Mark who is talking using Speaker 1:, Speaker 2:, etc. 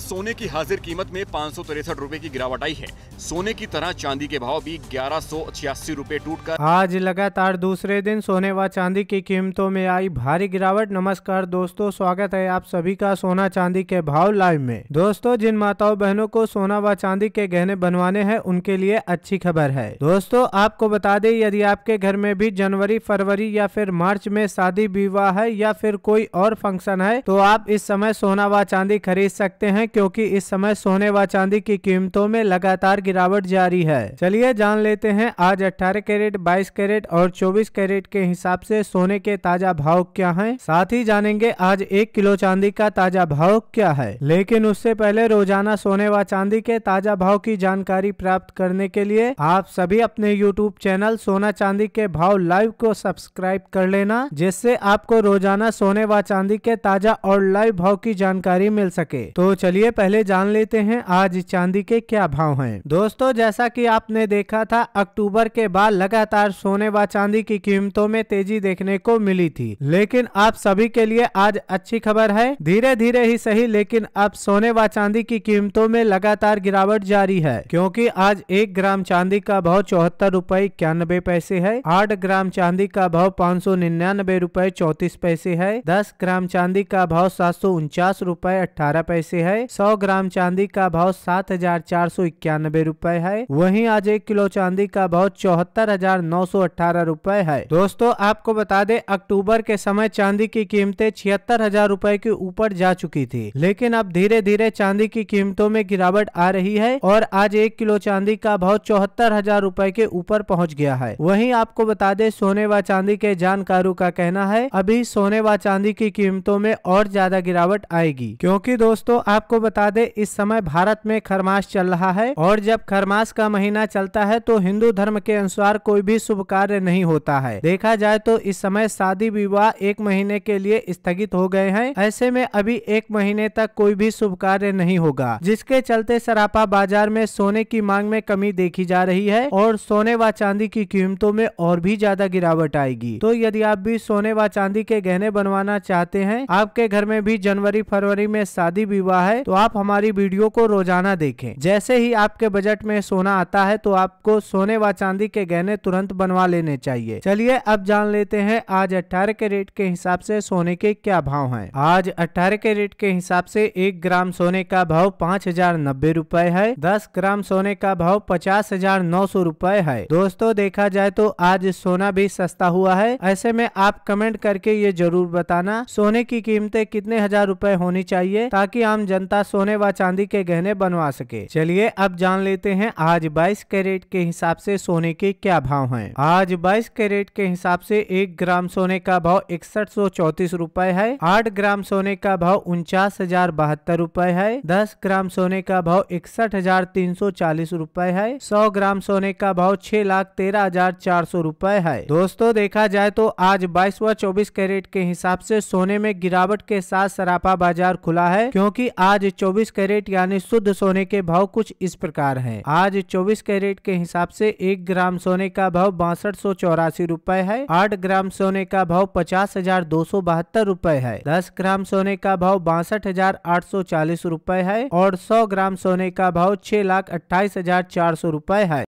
Speaker 1: सोने की हाजिर कीमत में पाँच सौ तिरसठ रूपए की गिरावट आई है सोने की तरह चांदी के भाव भी ग्यारह सौ छियासी रूपए टूट कर आज लगातार दूसरे दिन सोने व चांदी की कीमतों में आई भारी गिरावट नमस्कार दोस्तों स्वागत है आप सभी का सोना चांदी के भाव लाइव में दोस्तों जिन माताओं बहनों को सोना व चांदी के गहने बनवाने हैं उनके लिए अच्छी खबर है दोस्तों आपको बता दे यदि आपके घर में भी जनवरी फरवरी या फिर मार्च में शादी विवाह है या फिर कोई और फंक्शन है तो आप इस समय सोना व चांदी खरीद सकते हैं हैं क्योंकि इस समय सोने व चांदी की कीमतों में लगातार गिरावट जारी है चलिए जान लेते हैं आज 18 कैरेट 22 कैरेट और 24 कैरेट के हिसाब से सोने के ताजा भाव क्या हैं साथ ही जानेंगे आज एक किलो चांदी का ताजा भाव क्या है लेकिन उससे पहले रोजाना सोने व चांदी के ताजा भाव की जानकारी प्राप्त करने के लिए आप सभी अपने यूट्यूब चैनल सोना चांदी के भाव लाइव को सब्सक्राइब कर लेना जिससे आपको रोजाना सोने व चांदी के ताजा और लाइव भाव की जानकारी मिल सके तो चलिए चलिए पहले जान लेते हैं आज चांदी के क्या भाव हैं। दोस्तों जैसा कि आपने देखा था अक्टूबर के बाद लगातार सोने व चांदी की कीमतों में तेजी देखने को मिली थी लेकिन आप सभी के लिए आज अच्छी खबर है धीरे धीरे ही सही लेकिन अब सोने व चांदी की कीमतों में लगातार गिरावट जारी है क्यूँकी आज एक ग्राम चांदी का भाव चौहत्तर रूपए इक्यानबे पैसे है आठ ग्राम चांदी का भाव पाँच सौ निन्यानबे रूपए चौतीस पैसे है दस ग्राम चांदी का भाव सात सौ उनचास रूपए अठारह पैसे है सौ ग्राम चांदी का भाव सात हजार चार सौ इक्यानबे रूपए है वही आज एक किलो चांदी का भाव चौहत्तर हजार नौ सौ अठारह रूपए है दोस्तों आपको बता दे अक्टूबर के समय चांदी की कीमतें छिहत्तर हजार रूपए के ऊपर जा चुकी थी लेकिन अब धीरे धीरे चांदी की कीमतों में गिरावट आ रही है और आज एक किलो चांदी का भाव चौहत्तर हजार रूपए के ऊपर पहुँच गया है वही आपको बता दे सोने व चांदी के जानकारों का कहना है अभी सोने व चांदी की कीमतों में और ज्यादा गिरावट आएगी क्योंकि दोस्तों आपको आपको बता दे इस समय भारत में खरमास चल रहा है और जब खरमास का महीना चलता है तो हिंदू धर्म के अनुसार कोई भी शुभ कार्य नहीं होता है देखा जाए तो इस समय शादी विवाह एक महीने के लिए स्थगित हो गए हैं ऐसे में अभी एक महीने तक कोई भी शुभ कार्य नहीं होगा जिसके चलते सरापा बाजार में सोने की मांग में कमी देखी जा रही है और सोने व चांदी की कीमतों में और भी ज्यादा गिरावट आएगी तो यदि आप भी सोने व चांदी के गहने बनवाना चाहते हैं आपके घर में भी जनवरी फरवरी में शादी विवाह है तो आप हमारी वीडियो को रोजाना देखें जैसे ही आपके बजट में सोना आता है तो आपको सोने व चांदी के गहने तुरंत बनवा लेने चाहिए चलिए अब जान लेते हैं आज अठारह के रेट के हिसाब से सोने के क्या भाव हैं आज अठारह के रेट के हिसाब से एक ग्राम सोने का भाव पाँच हजार नब्बे रूपए है दस ग्राम सोने का भाव पचास हजार नौ सौ रूपए है दोस्तों देखा जाए तो आज सोना भी सस्ता हुआ है ऐसे में आप कमेंट करके ये जरूर बताना सोने की कीमतें कितने हजार रूपए होनी चाहिए ताकि आम जनता जनता सोने व चांदी के गहने बनवा सके चलिए अब जान लेते हैं आज बाईस कैरेट के हिसाब से सोने के क्या भाव हैं आज 22 कैरेट के हिसाब से एक ग्राम सोने का भाव इकसठ सौ चौतीस रूपए है आठ ग्राम सोने का भाव उनचास हजार बहत्तर रूपए है दस ग्राम सोने का भाव इकसठ हजार तीन सौ चालीस रूपए है सौ ग्राम सोने का भाव छह लाख तेरह हजार चार सौ रूपए है दोस्तों देखा जाए तो आज बाईस व चौबीस कैरेट के हिसाब से सोने में गिरावट के साथ सराफा बाजार खुला है क्योंकि आज आज 24 कैरेट यानी शुद्ध सोने के भाव कुछ इस प्रकार हैं आज 24 कैरेट के हिसाब से एक ग्राम सोने का भाव बासठ सौ चौरासी रूपए है आठ ग्राम सोने का भाव पचास हजार दो सौ बहत्तर रूपए है दस ग्राम सोने का भाव बासठ हजार आठ सौ चालीस रूपए है और सौ ग्राम सोने का भाव छह लाख अट्ठाईस हजार चार सौ रूपए है